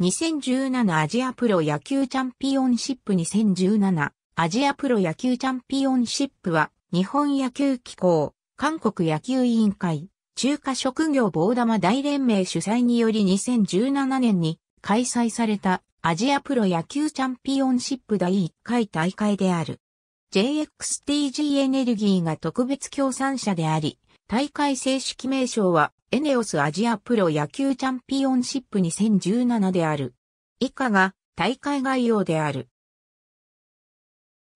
2017アジアプロ野球チャンピオンシップ2017アジアプロ野球チャンピオンシップは日本野球機構、韓国野球委員会、中華職業棒玉大連盟主催により2017年に開催されたアジアプロ野球チャンピオンシップ第1回大会である。JXTG エネルギーが特別協賛者であり、大会正式名称はエネオスアジアプロ野球チャンピオンシップ2017である。以下が大会概要である。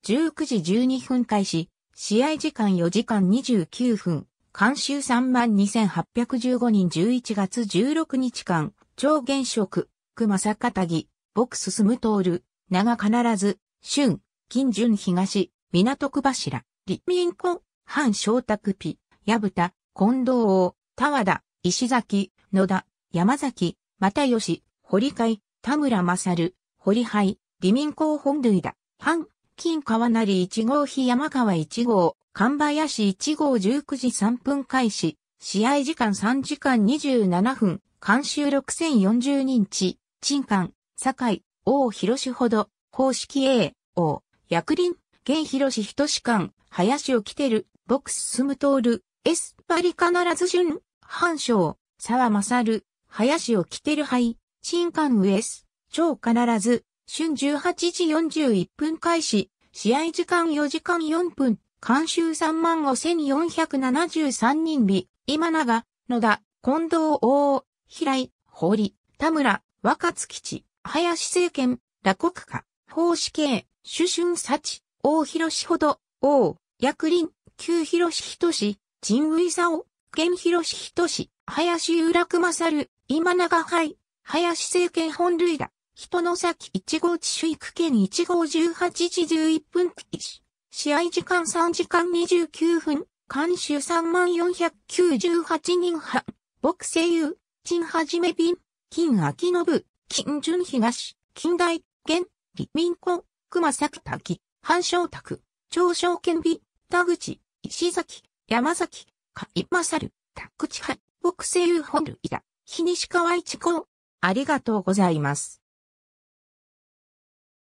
19時12分開始、試合時間4時間29分、監修32,815人11月16日間、超現職、熊坂田木、ボクスス通る、名が必ず、春、金順東、港区柱、立民婚、半小卓ピ、矢蓋、近藤王、田和田、石崎、野田、山崎、又吉、堀海、田村勝、堀海、李民公本類だ。藩、金川成一号日山川一号、神林一号19時3分開始、試合時間3時間27分、監修6040日、陳官、堺、王広志ほど、公式 A、王、薬林、現広志人志官、林を来てる、ボックス進む通る、エスパリ必ず順。半省、沢勝、林を着てる灰、新刊ウエス、超必ず、春18時41分開始、試合時間4時間4分、監修35,473人日、今永、野田、近藤王、平井、堀、田村、若月地、林政権、羅国家、法師系、主春幸、大広志ほど、王、薬林、旧広志人志、神武勲、県広仁志、林浦久勝、今長杯、林政権本類だ。人の先1号地主育県1号18時11分基地、試合時間3時間29分、監修3498人派、木声優、陳はじめ便、金秋信、金淳東、近代、県、李民子、熊崎滝、半昇拓、長昇県美、田口、石崎、山崎、かいまさる、たくちは、北西遊ほるいた、ひにしかわいちこありがとうございます。